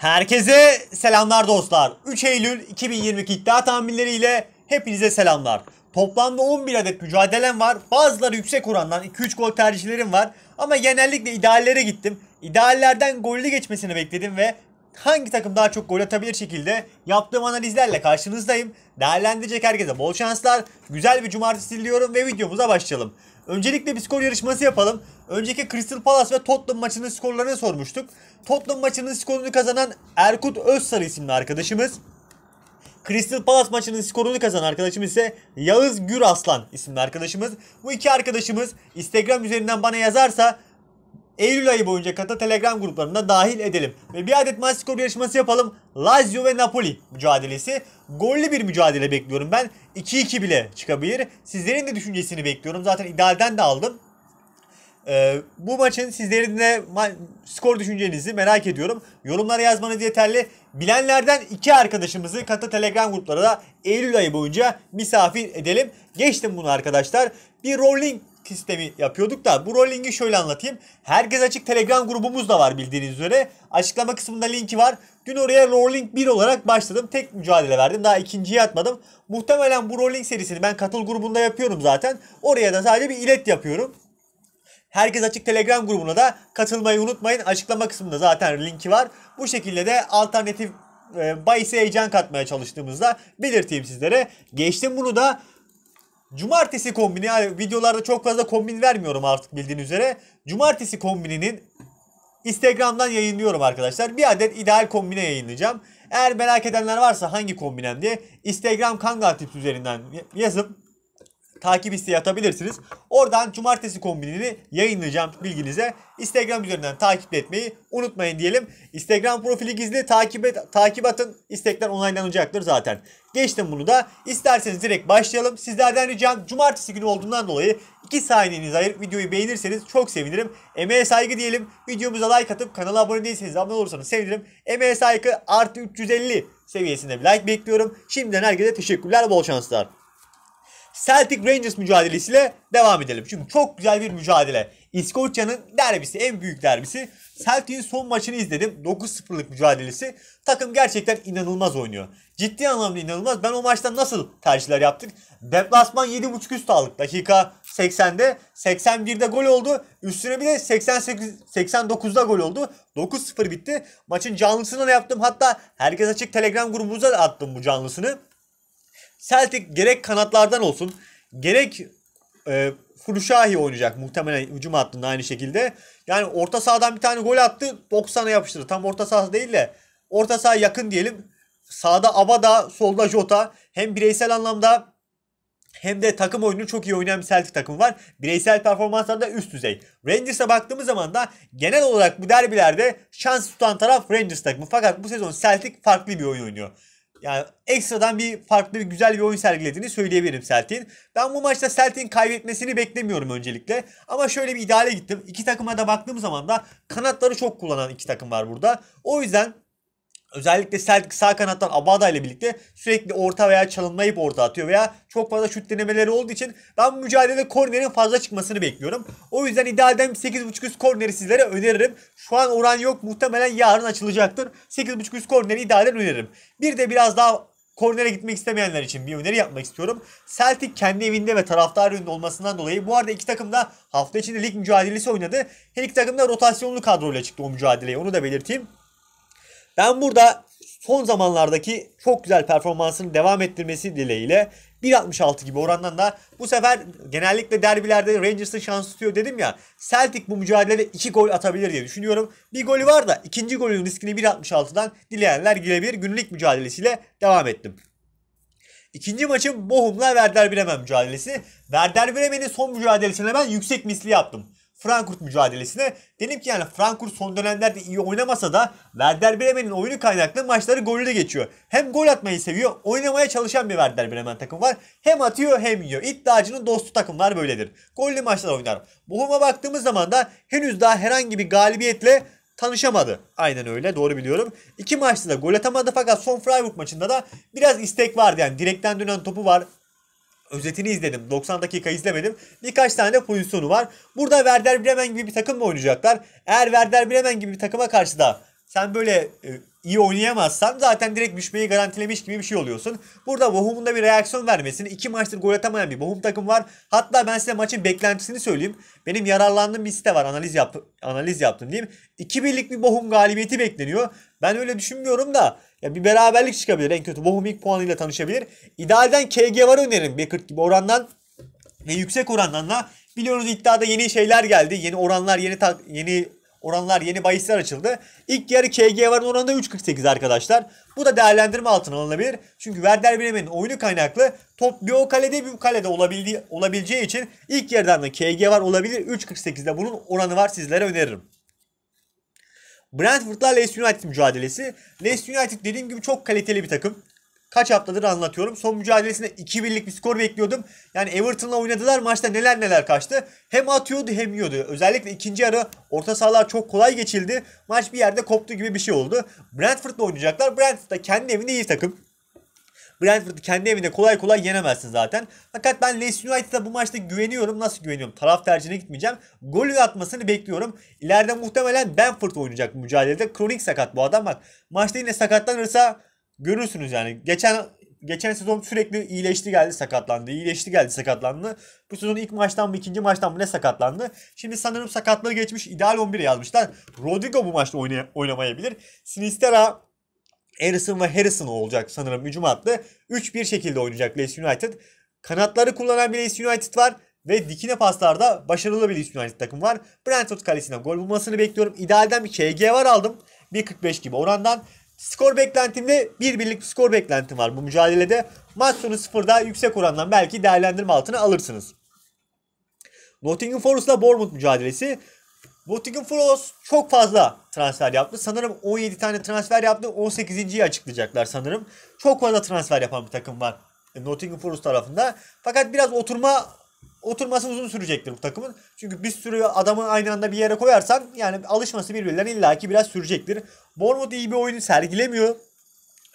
Herkese selamlar dostlar. 3 Eylül 2022 iddia tahminleriyle hepinize selamlar. Toplamda 11 adet mücadelem var. Bazıları yüksek orandan 2-3 gol tercihlerim var. Ama genellikle ideallere gittim. İdeallerden gollü geçmesini bekledim ve hangi takım daha çok gol atabilir şekilde yaptığım analizlerle karşınızdayım. Değerlendirecek herkese bol şanslar. Güzel bir cumartesi diliyorum ve videomuza başlayalım. Öncelikle bir skor yarışması yapalım. Önceki Crystal Palace ve Tottenham maçının skorlarını sormuştuk. Tottenham maçının skorunu kazanan Erkut Özsarı isimli arkadaşımız. Crystal Palace maçının skorunu kazanan arkadaşımız ise Yağız Gür Aslan isimli arkadaşımız. Bu iki arkadaşımız Instagram üzerinden bana yazarsa Eylül ayı boyunca kata Telegram gruplarına dahil edelim. Ve bir adet maç skoru yarışması yapalım. Lazio ve Napoli mücadelesi. Gollü bir mücadele bekliyorum ben. 2-2 bile çıkabilir. Sizlerin de düşüncesini bekliyorum. Zaten idealden de aldım. Ee, bu maçın sizlerin de ma- skor düşüncenizi merak ediyorum. Yorumlara yazmanız yeterli. Bilenlerden iki arkadaşımızı Kata Telegram gruplara da Eylül ayı boyunca misafir edelim. Geçtim bunu arkadaşlar. Bir rolling sistemi yapıyorduk da bu rolling'i şöyle anlatayım. Herkes açık Telegram grubumuz da var bildiğiniz üzere. Açıklama kısmında linki var. Dün oraya rolling 1 olarak başladım. Tek mücadele verdim. Daha ikinciyi atmadım. Muhtemelen bu rolling serisini ben katıl grubunda yapıyorum zaten. Oraya da sadece bir ilet yapıyorum. Herkes Açık Telegram grubuna da katılmayı unutmayın. Açıklama kısmında zaten linki var. Bu şekilde de alternatif e, bahise heyecan katmaya çalıştığımızda belirteyim sizlere. Geçtim bunu da Cumartesi kombini yani videolarda çok fazla kombin vermiyorum artık bildiğin üzere. Cumartesi kombininin Instagram'dan yayınlıyorum arkadaşlar. Bir adet ideal kombine yayınlayacağım. Eğer merak edenler varsa hangi kombinem diye Instagram Kangal Tips üzerinden yazıp takip isteği atabilirsiniz. Oradan cumartesi kombinini yayınlayacağım bilginize. Instagram üzerinden takip etmeyi unutmayın diyelim. Instagram profili gizli takip, et, takip atın. İstekler onaylanacaktır zaten. Geçtim bunu da. İsterseniz direkt başlayalım. Sizlerden ricam cumartesi günü olduğundan dolayı 2 saniyenizi ayırıp videoyu beğenirseniz çok sevinirim. Emeğe saygı diyelim. Videomuza like atıp kanala abone değilseniz abone olursanız sevinirim. Emeğe saygı artı 350 seviyesinde bir like bekliyorum. Şimdiden herkese teşekkürler bol şanslar. Celtic Rangers mücadelesiyle devam edelim. Çünkü çok güzel bir mücadele. İskoçya'nın derbisi, en büyük derbisi. Celtic'in son maçını izledim. 9-0'lık mücadelesi. Takım gerçekten inanılmaz oynuyor. Ciddi anlamda inanılmaz. Ben o maçta nasıl tercihler yaptık? Deplasman 7.5 üst aldık. Dakika 80'de. 81'de gol oldu. Üstüne bir de 88, 89'da gol oldu. 9-0 bitti. Maçın canlısını da yaptım. Hatta herkes açık Telegram grubumuza da attım bu canlısını. Celtic gerek kanatlardan olsun gerek e, Fuluşahi oynayacak muhtemelen hücum hattında aynı şekilde. Yani orta sahadan bir tane gol attı 90'a yapıştırdı. Tam orta sahası değil de orta saha yakın diyelim. Sağda Abada, solda Jota. Hem bireysel anlamda hem de takım oyunu çok iyi oynayan bir Celtic takımı var. Bireysel performanslarda üst düzey. Rangers'a baktığımız zaman da genel olarak bu derbilerde şans tutan taraf Rangers takımı. Fakat bu sezon Celtic farklı bir oyun oynuyor yani ekstradan bir farklı bir güzel bir oyun sergilediğini söyleyebilirim Celtic'in. Ben bu maçta Celtic'in kaybetmesini beklemiyorum öncelikle. Ama şöyle bir ideale gittim. İki takıma da baktığım zaman da kanatları çok kullanan iki takım var burada. O yüzden Özellikle sağ kanattan Abada ile birlikte sürekli orta veya çalınmayıp orta atıyor veya çok fazla şut denemeleri olduğu için ben mücadelede kornerin fazla çıkmasını bekliyorum. O yüzden idealden 8.5 üst korneri sizlere öneririm. Şu an oran yok muhtemelen yarın açılacaktır. 8.5 üst korneri idealden öneririm. Bir de biraz daha kornere gitmek istemeyenler için bir öneri yapmak istiyorum. Celtic kendi evinde ve taraftar önünde olmasından dolayı bu arada iki takım da hafta içinde lig mücadelesi oynadı. Her iki takım da rotasyonlu kadroyla çıktı o mücadeleye onu da belirteyim. Ben burada son zamanlardaki çok güzel performansını devam ettirmesi dileğiyle 1.66 gibi orandan da bu sefer genellikle derbilerde Rangers'ın şans tutuyor dedim ya Celtic bu mücadelede 2 gol atabilir diye düşünüyorum. Bir golü var da ikinci golün riskini 1.66'dan dileyenler girebilir günlük mücadelesiyle devam ettim. İkinci maçım Bochum'la Werder Bremen mücadelesi. Werder Bremen'in son mücadelesine ben yüksek misli yaptım. Frankfurt mücadelesine. Dedim ki yani Frankfurt son dönemlerde iyi oynamasa da Werder Bremen'in oyunu kaynaklı maçları gollü geçiyor. Hem gol atmayı seviyor, oynamaya çalışan bir Werder Bremen takım var. Hem atıyor hem yiyor. İddiacının dostu takımlar böyledir. Gollü maçlar oynar. Bochum'a baktığımız zaman da henüz daha herhangi bir galibiyetle tanışamadı. Aynen öyle doğru biliyorum. İki maçta da gol atamadı fakat son Freiburg maçında da biraz istek vardı. Yani direkten dönen topu var özetini izledim. 90 dakika izlemedim. Birkaç tane de pozisyonu var. Burada Werder Bremen gibi bir takım mı oynayacaklar. Eğer Werder Bremen gibi bir takıma karşı da sen böyle e, iyi oynayamazsan zaten direkt düşmeyi garantilemiş gibi bir şey oluyorsun. Burada Bochum'un da bir reaksiyon vermesini, iki maçtır gol atamayan bir bohum takım var. Hatta ben size maçın beklentisini söyleyeyim. Benim yararlandığım bir site var analiz, yap analiz yaptım diyeyim. 2 birlik bir bohum galibiyeti bekleniyor. Ben öyle düşünmüyorum da ya bir beraberlik çıkabilir en kötü. bohum ilk puanıyla tanışabilir. İdealden KG var öneririm 1.40 gibi orandan ve yüksek orandan da biliyorsunuz iddiada yeni şeyler geldi. Yeni oranlar, yeni yeni Oranlar yeni bahisler açıldı. İlk yarı KG varın oranında 3.48 arkadaşlar. Bu da değerlendirme altına alınabilir. Çünkü Werder Bremen'in oyunu kaynaklı top bir o kalede bir kalede olabildiği, olabileceği için ilk yarıdan da KG var olabilir. 3.48'de bunun oranı var sizlere öneririm. Brentford'la Leeds United mücadelesi. Leeds United dediğim gibi çok kaliteli bir takım kaç haftadır anlatıyorum. Son mücadelesinde 2-1'lik bir skor bekliyordum. Yani Everton'la oynadılar maçta neler neler kaçtı. Hem atıyordu hem yiyordu. Özellikle ikinci yarı orta sahalar çok kolay geçildi. Maç bir yerde koptu gibi bir şey oldu. Brentford'la oynayacaklar. Brentford da kendi evinde iyi takım. Brentford'u kendi evinde kolay kolay yenemezsin zaten. Fakat ben Leicester United'a bu maçta güveniyorum. Nasıl güveniyorum? Taraf tercihine gitmeyeceğim. Golü atmasını bekliyorum. İleride muhtemelen Benford oynayacak bu mücadelede. Kronik sakat bu adam bak. Maçta yine sakatlanırsa Görürsünüz yani. Geçen geçen sezon sürekli iyileşti geldi sakatlandı. İyileşti geldi sakatlandı. Bu sezon ilk maçtan mı ikinci maçtan mı ne sakatlandı. Şimdi sanırım sakatlığı geçmiş ideal 11'e yazmışlar. Rodrigo bu maçta oynay- oynamayabilir. Sinistera Harrison ve Harrison olacak sanırım hücum hattı. 3-1 şekilde oynayacak Leeds United. Kanatları kullanan bir Leeds United var ve dikine paslarda başarılı bir Leeds United takım var. Brentford kalesine gol bulmasını bekliyorum. İdealden bir KG var aldım. 1.45 gibi orandan Skor beklentimde bir birlik bir skor beklentim var bu mücadelede. Maç sonu sıfırda yüksek orandan belki değerlendirme altına alırsınız. Nottingham ile Bournemouth mücadelesi. Nottingham Forest çok fazla transfer yaptı. Sanırım 17 tane transfer yaptı. 18.yi açıklayacaklar sanırım. Çok fazla transfer yapan bir takım var e, Nottingham Forest tarafında. Fakat biraz oturma oturması uzun sürecektir bu takımın. Çünkü bir sürü adamı aynı anda bir yere koyarsan yani alışması birbirlerine illaki biraz sürecektir. Bournemouth iyi bir oyunu sergilemiyor.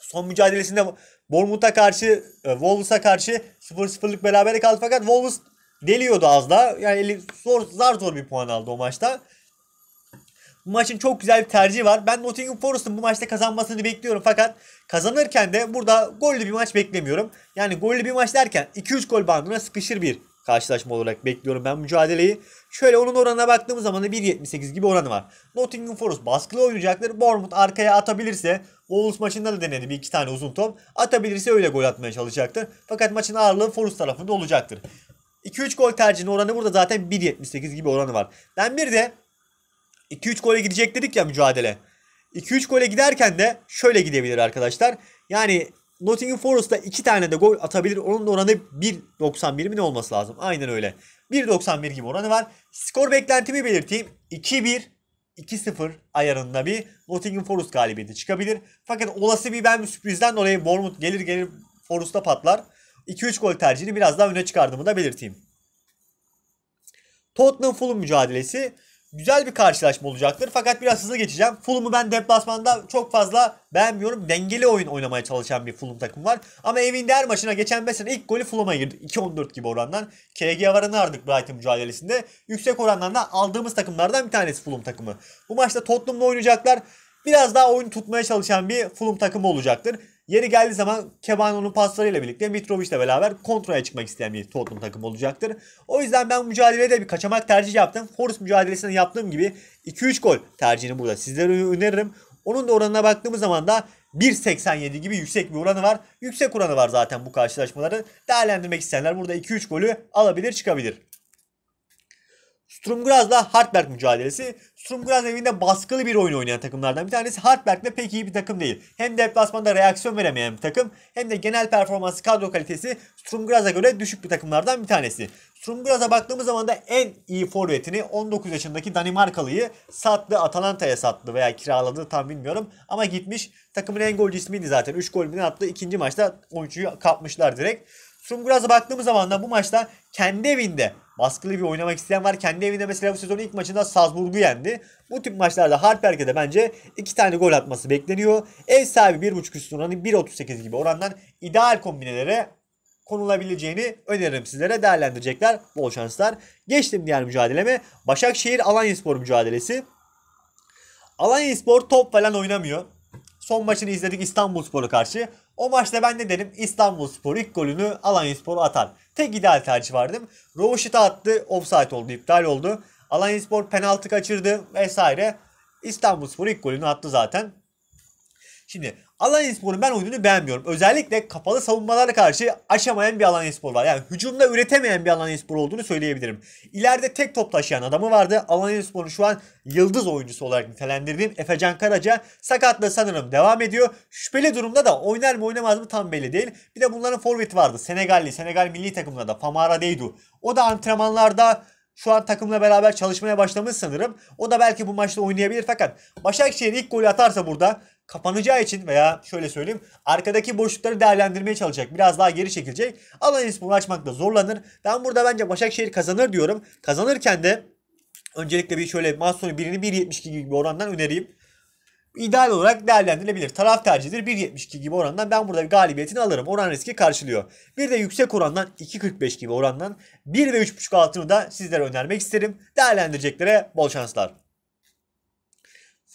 Son mücadelesinde Bournemouth'a karşı, e, Wolves'a karşı 0-0'lık berabere kaldı fakat Wolves deliyordu az daha. Yani zor, zar zor bir puan aldı o maçta. Bu maçın çok güzel bir tercihi var. Ben Nottingham Forest'ın bu maçta kazanmasını bekliyorum fakat kazanırken de burada gollü bir maç beklemiyorum. Yani gollü bir maç derken 2-3 gol bandına sıkışır bir karşılaşma olarak bekliyorum ben mücadeleyi. Şöyle onun oranına baktığımız zaman da 1.78 gibi oranı var. Nottingham Forest baskılı oynayacaktır. Bournemouth arkaya atabilirse Wolves maçında da denedi bir iki tane uzun top. Atabilirse öyle gol atmaya çalışacaktır. Fakat maçın ağırlığı Forest tarafında olacaktır. 2-3 gol tercihinin oranı burada zaten 1.78 gibi oranı var. Ben bir de 2-3 gole gidecek dedik ya mücadele. 2-3 gole giderken de şöyle gidebilir arkadaşlar. Yani Nottingham Forest'ta 2 tane de gol atabilir. Onun da oranı 1.91 mi ne olması lazım? Aynen öyle. 1.91 gibi oranı var. Skor beklentimi belirteyim. 2-1 2-0 ayarında bir Nottingham Forest galibiyeti çıkabilir. Fakat olası bir ben bir sürprizden dolayı Bournemouth gelir gelir Forest'ta patlar. 2-3 gol tercihini biraz daha öne çıkardığımı da belirteyim. Tottenham Fulham mücadelesi güzel bir karşılaşma olacaktır. Fakat biraz hızlı geçeceğim. Fulham'ı ben deplasmanda çok fazla beğenmiyorum. Dengeli oyun oynamaya çalışan bir Fulham takım var. Ama evinde her maçına geçen mesela ilk golü Fulham'a girdi. 2-14 gibi orandan. KG varını aradık Brighton mücadelesinde. Yüksek oranlarda aldığımız takımlardan bir tanesi Fulham takımı. Bu maçta Tottenham'la oynayacaklar. Biraz daha oyun tutmaya çalışan bir Fulham takımı olacaktır. Yeri geldiği zaman Kebano'nun paslarıyla birlikte Mitrovic'le beraber kontraya çıkmak isteyen bir Tottenham takım olacaktır. O yüzden ben mücadelede de bir kaçamak tercih yaptım. Horus mücadelesinde yaptığım gibi 2-3 gol tercihini burada sizlere öneririm. Onun da oranına baktığımız zaman da 1.87 gibi yüksek bir oranı var. Yüksek oranı var zaten bu karşılaşmaların. Değerlendirmek isteyenler burada 2-3 golü alabilir çıkabilir. Sturmgraz'la Hartberg mücadelesi. Sturmgraz evinde baskılı bir oyun oynayan takımlardan bir tanesi. Hartberg de pek iyi bir takım değil. Hem deplasmanda reaksiyon veremeyen bir takım hem de genel performansı kadro kalitesi Sturmgraz'a göre düşük bir takımlardan bir tanesi. Sturmgraz'a baktığımız zaman da en iyi forvetini 19 yaşındaki Danimarkalıyı sattı. Atalanta'ya sattı veya kiraladı tam bilmiyorum. Ama gitmiş takımın en golcü ismiydi zaten. 3 golünü attı. ikinci maçta oyuncuyu kapmışlar direkt. Sturmgraz'a baktığımız zaman da bu maçta kendi evinde baskılı bir oynamak isteyen var. Kendi evinde mesela bu sezonun ilk maçında Salzburg'u yendi. Bu tip maçlarda Harper'e de bence 2 tane gol atması bekleniyor. Ev sahibi 1.5 üstü oranı 1.38 gibi orandan ideal kombinelere konulabileceğini öneririm sizlere. Değerlendirecekler. Bol şanslar. Geçtim diğer mücadeleme. Başakşehir Alanyaspor mücadelesi. Alanyaspor top falan oynamıyor. Son maçını izledik İstanbulspor'a karşı. O maçta ben ne derim? İstanbul Spor ilk golünü Alanya Spor atar. Tek ideal tercih vardım. Roşit'e attı. Offside oldu. iptal oldu. Alanya Spor penaltı kaçırdı vesaire. İstanbul Spor ilk golünü attı zaten. Şimdi Alanyaspor'un ben oyununu beğenmiyorum. Özellikle kapalı savunmalara karşı aşamayan bir Alanyaspor var. Yani hücumda üretemeyen bir Alanyaspor olduğunu söyleyebilirim. İleride tek top taşıyan adamı vardı. Alanyaspor'un şu an yıldız oyuncusu olarak nitelendirdiğim Efecan Karaca sakatla sanırım devam ediyor. Şüpheli durumda da oynar mı oynamaz mı tam belli değil. Bir de bunların forvet vardı. Senegalli, Senegal milli takımında da Famara Deydu. O da antrenmanlarda şu an takımla beraber çalışmaya başlamış sanırım. O da belki bu maçta oynayabilir fakat Başakşehir ilk golü atarsa burada kapanacağı için veya şöyle söyleyeyim arkadaki boşlukları değerlendirmeye çalışacak. Biraz daha geri çekilecek. Alanis bunu açmakta zorlanır. Ben burada bence Başakşehir kazanır diyorum. Kazanırken de öncelikle bir şöyle Mahsun'u birini 1.72 gibi bir orandan önereyim. İdeal olarak değerlendirilebilir. Taraf tercihidir 1.72 gibi orandan ben burada bir galibiyetini alırım. Oran riski karşılıyor. Bir de yüksek orandan 2.45 gibi orandan 1 ve 3.5 altını da sizlere önermek isterim. Değerlendireceklere bol şanslar.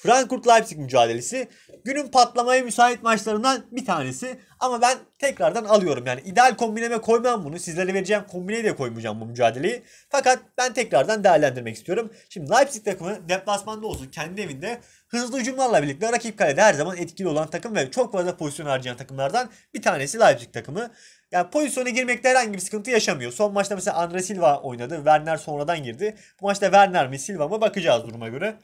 Frankfurt-Leipzig mücadelesi günün patlamaya müsait maçlarından bir tanesi. Ama ben tekrardan alıyorum yani ideal kombineme koymam bunu. Sizlere vereceğim kombineye de koymayacağım bu mücadeleyi. Fakat ben tekrardan değerlendirmek istiyorum. Şimdi Leipzig takımı deplasmanda olsun kendi evinde hızlı hücumlarla birlikte rakip kalede her zaman etkili olan takım ve çok fazla pozisyon harcayan takımlardan bir tanesi Leipzig takımı. Yani pozisyona girmekte herhangi bir sıkıntı yaşamıyor. Son maçta mesela Andre Silva oynadı. Werner sonradan girdi. Bu maçta Werner mi Silva mı bakacağız duruma göre.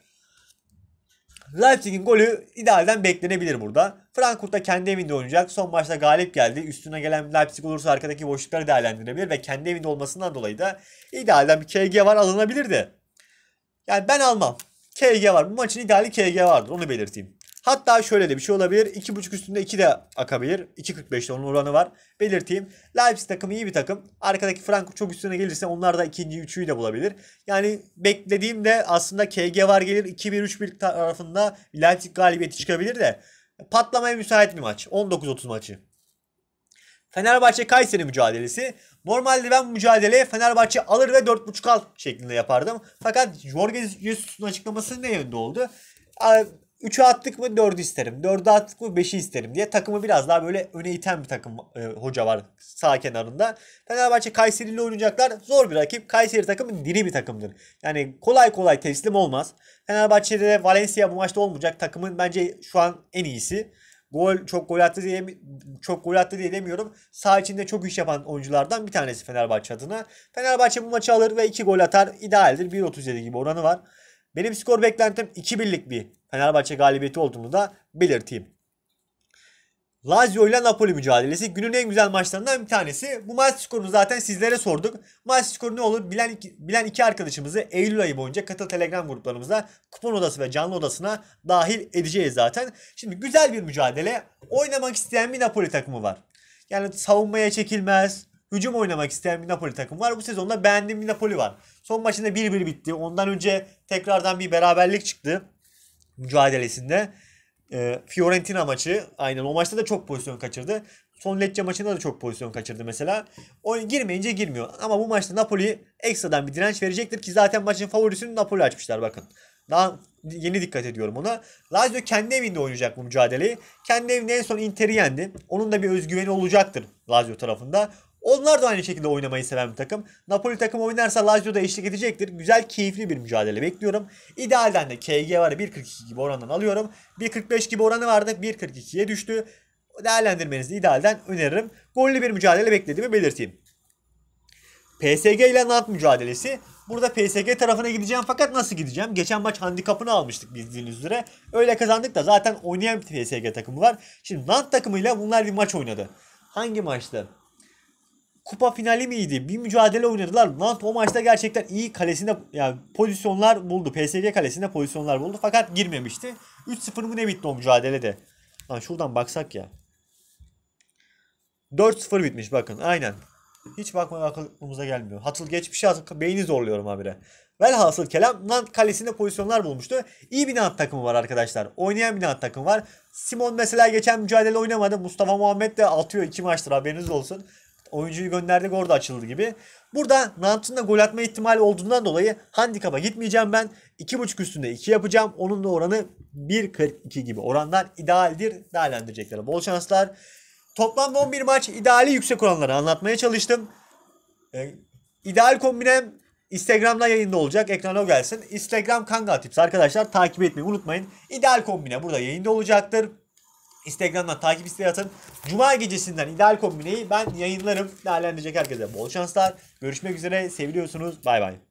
Leipzig'in golü idealden beklenebilir burada. Frankfurt da kendi evinde oynayacak. Son maçta galip geldi. Üstüne gelen Leipzig olursa arkadaki boşlukları değerlendirebilir ve kendi evinde olmasından dolayı da idealden bir KG var alınabilirdi. Yani ben almam. KG var. Bu maçın ideali KG vardır. Onu belirteyim. Hatta şöyle de bir şey olabilir. 2.5 üstünde 2 de akabilir. 2.45'te onun oranı var. Belirteyim. Leipzig takımı iyi bir takım. Arkadaki Frankfurt çok üstüne gelirse onlar da ikinci, üçüyü de bulabilir. Yani beklediğim de aslında KG var gelir 2-1-3-1 tarafında Leipzig galibiyeti çıkabilir de patlamaya müsait bir maç. 19-30 maçı. Fenerbahçe Kayseri mücadelesi. Normalde ben bu mücadeleye Fenerbahçe alır ve 4.5 al şeklinde yapardım. Fakat Jorge Jesus'un açıklaması ne yönde oldu? 3'ü attık mı 4'ü isterim. 4'ü attık mı 5'i isterim diye takımı biraz daha böyle öne iten bir takım e, hoca var sağ kenarında. Fenerbahçe Kayseri ile oynayacaklar. Zor bir rakip. Kayseri takımı diri bir takımdır. Yani kolay kolay teslim olmaz. Fenerbahçe'de Valencia bu maçta olmayacak takımın bence şu an en iyisi gol çok gol attı diye çok gol attı diye demiyorum. Sağ içinde çok iş yapan oyunculardan bir tanesi Fenerbahçe adına. Fenerbahçe bu maçı alır ve 2 gol atar. İdealdir. 1.37 gibi oranı var. Benim skor beklentim 2-1'lik bir Fenerbahçe galibiyeti olduğunu da belirteyim. Lazio ile Napoli mücadelesi günün en güzel maçlarından bir tanesi. Bu maç skorunu zaten sizlere sorduk. Maç skoru ne olur bilen iki, bilen iki arkadaşımızı Eylül ayı boyunca katıl Telegram gruplarımıza kupon odası ve canlı odasına dahil edeceğiz zaten. Şimdi güzel bir mücadele. Oynamak isteyen bir Napoli takımı var. Yani savunmaya çekilmez. Hücum oynamak isteyen bir Napoli takımı var. Bu sezonda beğendiğim bir Napoli var. Son maçında 1-1 bitti. Ondan önce tekrardan bir beraberlik çıktı mücadelesinde. E, Fiorentina maçı aynen o maçta da çok pozisyon kaçırdı. Son Lecce maçında da çok pozisyon kaçırdı mesela. O girmeyince girmiyor. Ama bu maçta Napoli ekstradan bir direnç verecektir ki zaten maçın favorisini Napoli açmışlar bakın. Daha yeni dikkat ediyorum ona. Lazio kendi evinde oynayacak bu mücadeleyi. Kendi evinde en son Inter'i yendi. Onun da bir özgüveni olacaktır Lazio tarafında. Onlar da aynı şekilde oynamayı seven bir takım. Napoli takım oynarsa Lazio da eşlik edecektir. Güzel, keyifli bir mücadele bekliyorum. İdealden de KG var 1.42 gibi orandan alıyorum. 1.45 gibi oranı vardı. 1.42'ye düştü. Değerlendirmenizi idealden öneririm. Gollü bir mücadele beklediğimi belirteyim. PSG ile Nant mücadelesi. Burada PSG tarafına gideceğim fakat nasıl gideceğim? Geçen maç handikapını almıştık bildiğiniz üzere. Öyle kazandık da zaten oynayan bir PSG takımı var. Şimdi Nant takımıyla bunlar bir maç oynadı. Hangi maçtı? kupa finali miydi? Bir mücadele oynadılar. Nant o maçta gerçekten iyi kalesinde yani pozisyonlar buldu. PSG kalesinde pozisyonlar buldu fakat girmemişti. 3-0 mı ne bitti o mücadelede? Lan şuradan baksak ya. 4-0 bitmiş bakın aynen. Hiç bakmaya aklımıza gelmiyor. Hatıl geçmişi hatıl, beyni zorluyorum abire. Velhasıl kelam Nant kalesinde pozisyonlar bulmuştu. İyi bir Nant takımı var arkadaşlar. Oynayan bir Nant takımı var. Simon mesela geçen mücadele oynamadı. Mustafa Muhammed de atıyor iki maçtır haberiniz olsun oyuncuyu gönderdik orada açıldı gibi. Burada Nantus'un da gol atma ihtimali olduğundan dolayı handikaba gitmeyeceğim ben. 2.5 üstünde 2 yapacağım. Onun da oranı 1.42 gibi oranlar idealdir. Değerlendirecekler. Bol şanslar. Toplamda 11 maç ideali yüksek oranları anlatmaya çalıştım. Ee, ideal kombinem Instagram'da yayında olacak. Ekrana o gelsin. Instagram Kanga Tips arkadaşlar takip etmeyi unutmayın. İdeal kombine burada yayında olacaktır. Instagram'dan takip isteği atın. Cuma gecesinden ideal kombineyi ben yayınlarım. Değerlendirecek herkese bol şanslar. Görüşmek üzere. Seviliyorsunuz. Bay bay.